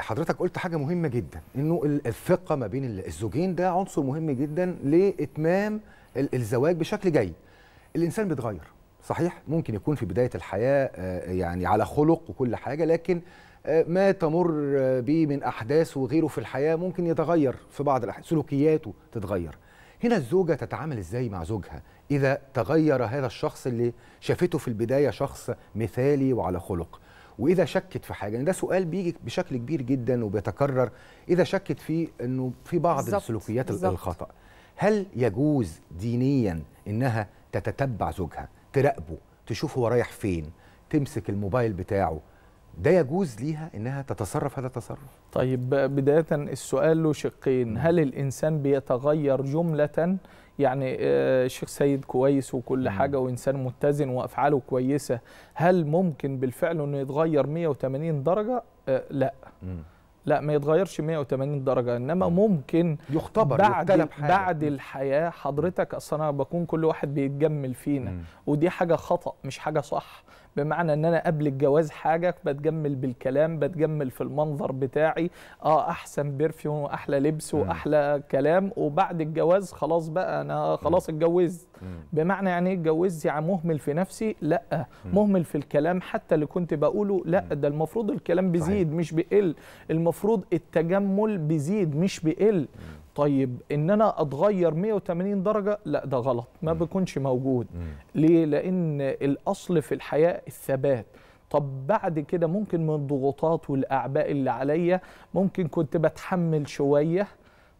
حضرتك قلت حاجة مهمة جدا انه الثقة ما بين الزوجين ده عنصر مهم جدا لاتمام الزواج بشكل جيد. الانسان بيتغير صحيح ممكن يكون في بداية الحياة آه، يعني على خلق وكل حاجة لكن آه، ما تمر به من احداث وغيره في الحياة ممكن يتغير في بعض الاحيان سلوكياته تتغير. هنا الزوجة تتعامل ازاي مع زوجها اذا تغير هذا الشخص اللي شافته في البداية شخص مثالي وعلى خلق؟ واذا شكت في حاجه يعني ده سؤال بيجي بشكل كبير جدا وبيتكرر اذا شكت في انه في بعض بالزبط. السلوكيات بالزبط. الخطا هل يجوز دينيا انها تتتبع زوجها تراقبه تشوف هو رايح فين تمسك الموبايل بتاعه ده يجوز ليها انها تتصرف هذا التصرف طيب بدايه السؤال له شقين هل الانسان بيتغير جمله يعني آه، الشيخ سيد كويس وكل حاجه وانسان متزن وافعاله كويسه هل ممكن بالفعل انه يتغير 180 درجه آه، لا لا ما يتغيرش 180 درجه انما ممكن يختبر بعد بعد الحياه حضرتك اصل انا بكون كل واحد بيتجمل فينا ودي حاجه خطا مش حاجه صح بمعنى ان انا قبل الجواز حاجه بتجمل بالكلام بتجمل في المنظر بتاعي اه احسن بيرفيوم واحلى لبس واحلى كلام وبعد الجواز خلاص بقى انا خلاص اتجوزت بمعنى يعني ايه اتجوزت يعني مهمل في نفسي لا مهمل في الكلام حتى اللي كنت بقوله لا ده المفروض الكلام بيزيد مش بيقل المفروض التجمل بيزيد مش بيقل طيب ان انا اتغير 180 درجه لا ده غلط ما بيكونش موجود ليه لان الاصل في الحياه الثبات طب بعد كده ممكن من الضغوطات والاعباء اللي عليا ممكن كنت بتحمل شويه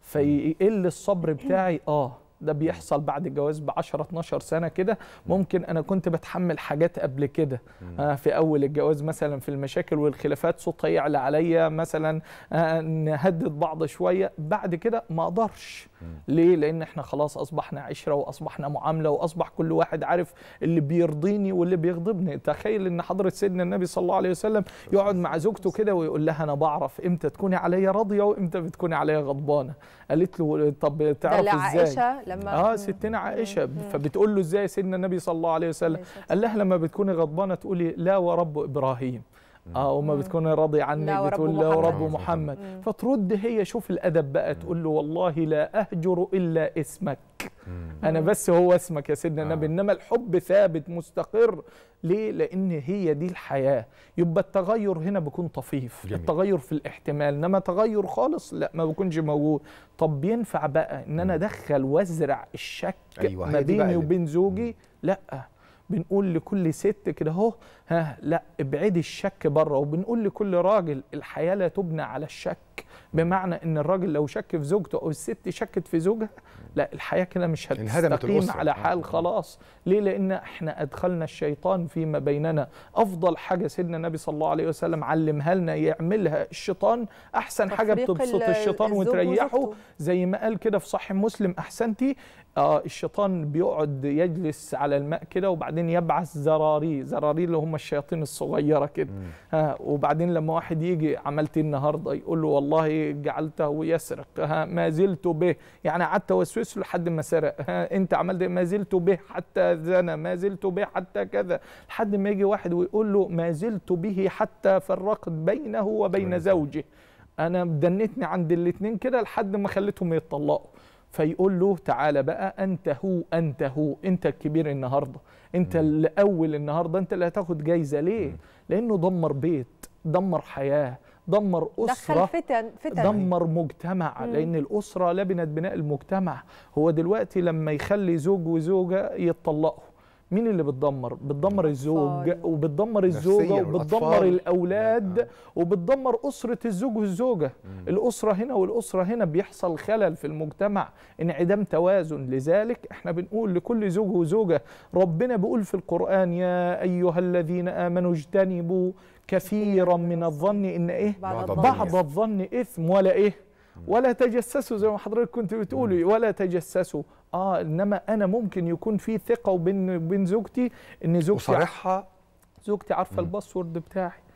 فيقل الصبر بتاعي اه ده بيحصل بعد الجواز ب 10 12 سنه كده ممكن انا كنت بتحمل حاجات قبل كده آه، في اول الجواز مثلا في المشاكل والخلافات صوتها يعلى عليا مثلا آه، نهدد بعض شويه بعد كده ما اقدرش ليه لان احنا خلاص اصبحنا عشره واصبحنا معامله واصبح كل واحد عارف اللي بيرضيني واللي بيغضبني تخيل ان حضره سيدنا النبي صلى الله عليه وسلم يقعد مع زوجته كده ويقول لها انا بعرف امتى تكوني عليا راضيه وامتى بتكوني عليا غضبانه قالت له طب تعرف ازاي عائشه لما اه ستنا عائشه فبتقول له ازاي سيدنا النبي صلى الله عليه وسلم قال لها لما بتكوني غضبانه تقولي لا ورب ابراهيم اه وما بتكون عني لا بتقول له رب محمد فترد هي شوف الادب بقى تقول له والله لا اهجر الا اسمك انا بس هو اسمك يا سيدنا آه. النبي انما الحب ثابت مستقر ليه لان هي دي الحياه يبقى التغير هنا بيكون طفيف جميل. التغير في الاحتمال انما تغير خالص لا ما بيكونش موجود طب ينفع بقى ان انا ادخل وازرع الشك أيوة ما بيني وبين زوجي لا بنقول لكل ست كده اهو ها لا ابعدي الشك بره وبنقول لكل راجل الحياه لا تبنى على الشك شك بمعنى ان الراجل لو شك في زوجته او الست شكت في زوجها لا الحياه كده مش هتستقيم على آه. حال خلاص ليه لان احنا ادخلنا الشيطان فيما بيننا افضل حاجه سيدنا النبي صلى الله عليه وسلم علمها لنا يعملها الشيطان احسن حاجه بتبسط الشيطان وتريحه زي ما قال كده في صحيح مسلم احسنتي آه الشيطان بيقعد يجلس على الماء كده وبعدين يبعث زراري زراري اللي هم الشياطين الصغيره كده ها آه، وبعدين لما واحد يجي عملت إيه النهارده يقول له والله والله جعلته يسرق ها ما زلت به يعني قعدت وسوس له لحد ما سرق ها انت عملت إيه؟ ما زلت به حتى زنى ما زلت به حتى كذا لحد ما يجي واحد ويقول له ما زلت به حتى فرقت بينه وبين زوجه انا دنتني عند الاثنين كده لحد ما خليتهم يتطلقوا فيقول له تعالى بقى انت هو انت هو انت الكبير النهارده انت الاول النهارده انت اللي هتاخد جايزه ليه لانه دمر بيت دمر حياه دمر أسرة دخل فتن فتن دمر مجتمع مم. لأن الأسرة لبنت بناء المجتمع هو دلوقتي لما يخلي زوج وزوجة يتطلقوا مين اللي بتدمر؟ بتدمر الزوج وبتدمر الزوجه وبتدمر الاولاد وبتدمر اسره الزوج والزوجه، مم. الاسره هنا والاسره هنا بيحصل خلل في المجتمع، انعدام توازن، لذلك احنا بنقول لكل زوج وزوجه ربنا بيقول في القران يا ايها الذين امنوا اجتنبوا كثيرا من الظن ان ايه؟ بعض الظن اثم ولا ايه؟ ولا تجسسوا زي ما حضرتك كنت بتقولي ولا تجسسوا اه انما انا ممكن يكون في ثقه وبين بين زوجتي ان زوجتي صريحه زوجتي عارفه الباسورد بتاعي